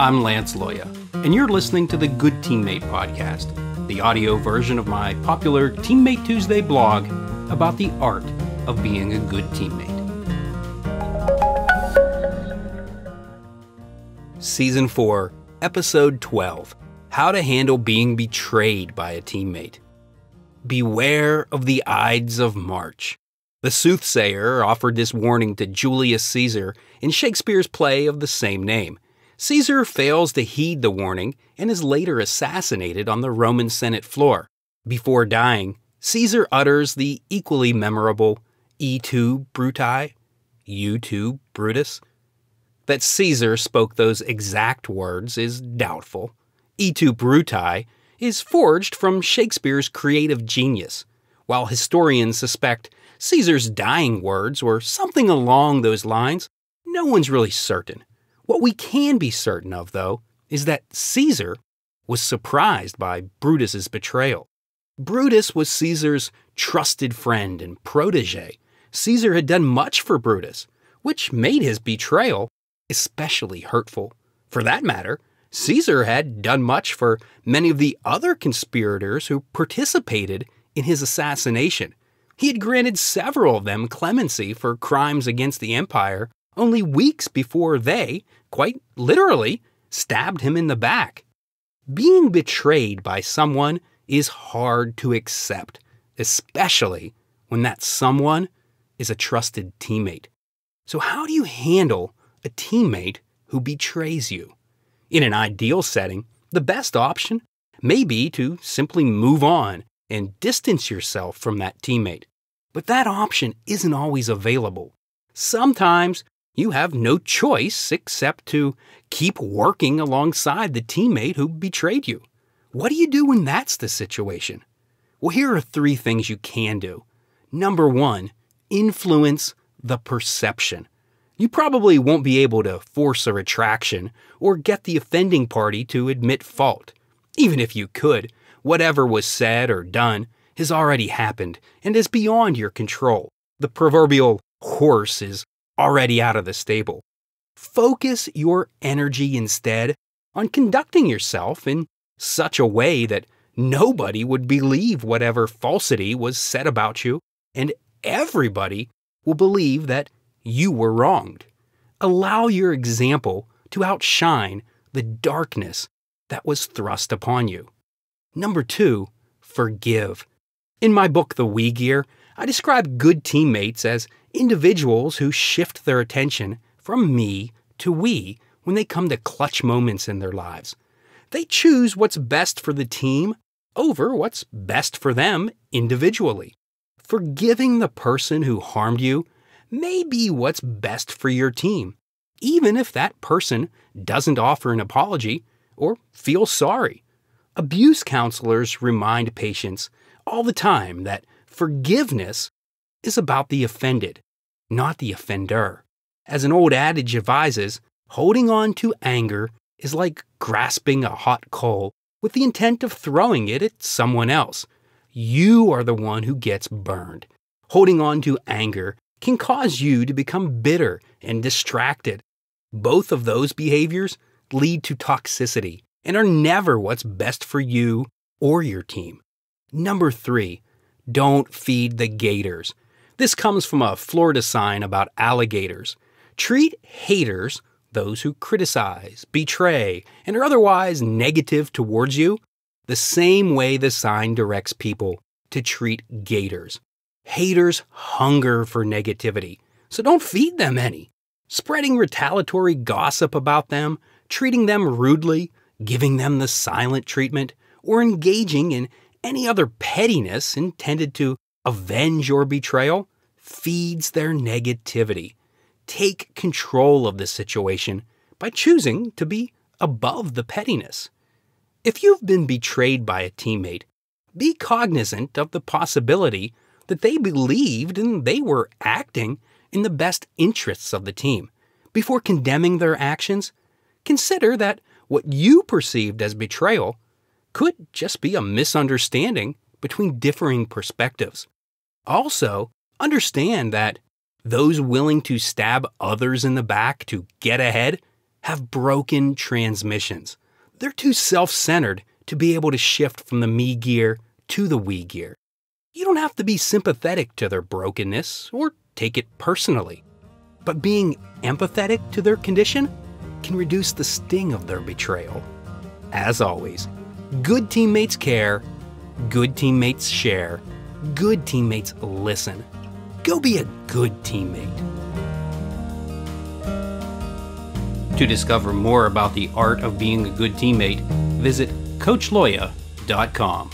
I'm Lance Loya, and you're listening to the Good Teammate Podcast, the audio version of my popular Teammate Tuesday blog about the art of being a good teammate. Season 4, Episode 12 How to Handle Being Betrayed by a Teammate. Beware of the Ides of March. The soothsayer offered this warning to Julius Caesar in Shakespeare's play of the same name. Caesar fails to heed the warning and is later assassinated on the Roman Senate floor. Before dying, Caesar utters the equally memorable E2 Bruti, U2 Brutus. That Caesar spoke those exact words is doubtful. E2 Bruti is forged from Shakespeare's creative genius, while historians suspect Caesar's dying words were something along those lines, no one's really certain. What we can be certain of, though, is that Caesar was surprised by Brutus's betrayal. Brutus was Caesar's trusted friend and protege. Caesar had done much for Brutus, which made his betrayal especially hurtful. For that matter, Caesar had done much for many of the other conspirators who participated in his assassination. He had granted several of them clemency for crimes against the empire only weeks before they, quite literally, stabbed him in the back. Being betrayed by someone is hard to accept, especially when that someone is a trusted teammate. So, how do you handle a teammate who betrays you? In an ideal setting, the best option may be to simply move on and distance yourself from that teammate. But that option isn't always available. Sometimes you have no choice except to keep working alongside the teammate who betrayed you. What do you do when that's the situation? Well, here are three things you can do. Number one, influence the perception. You probably won't be able to force a retraction or get the offending party to admit fault. Even if you could, whatever was said or done has already happened and is beyond your control. The proverbial horse is already out of the stable. Focus your energy instead on conducting yourself in such a way that nobody would believe whatever falsity was said about you, and everybody will believe that you were wronged. Allow your example to outshine the darkness that was thrust upon you. Number two, forgive. In my book, The We Gear, I describe good teammates as individuals who shift their attention from me to we when they come to clutch moments in their lives. They choose what's best for the team over what's best for them individually. Forgiving the person who harmed you may be what's best for your team, even if that person doesn't offer an apology or feel sorry. Abuse counselors remind patients all the time that forgiveness is about the offended, not the offender. As an old adage advises, holding on to anger is like grasping a hot coal with the intent of throwing it at someone else. You are the one who gets burned. Holding on to anger can cause you to become bitter and distracted. Both of those behaviors lead to toxicity and are never what's best for you or your team. Number three, don't feed the gators. This comes from a Florida sign about alligators. Treat haters, those who criticize, betray, and are otherwise negative towards you, the same way the sign directs people to treat gators. Haters hunger for negativity, so don't feed them any. Spreading retaliatory gossip about them, treating them rudely, giving them the silent treatment, or engaging in any other pettiness intended to avenge your betrayal feeds their negativity. Take control of the situation by choosing to be above the pettiness. If you've been betrayed by a teammate, be cognizant of the possibility that they believed and they were acting in the best interests of the team. Before condemning their actions, consider that what you perceived as betrayal could just be a misunderstanding between differing perspectives. Also, understand that those willing to stab others in the back to get ahead have broken transmissions. They're too self centered to be able to shift from the me gear to the we gear. You don't have to be sympathetic to their brokenness or take it personally, but being empathetic to their condition can reduce the sting of their betrayal. As always, good teammates care, good teammates share, good teammates listen. Go be a good teammate. To discover more about the art of being a good teammate, visit CoachLoya.com.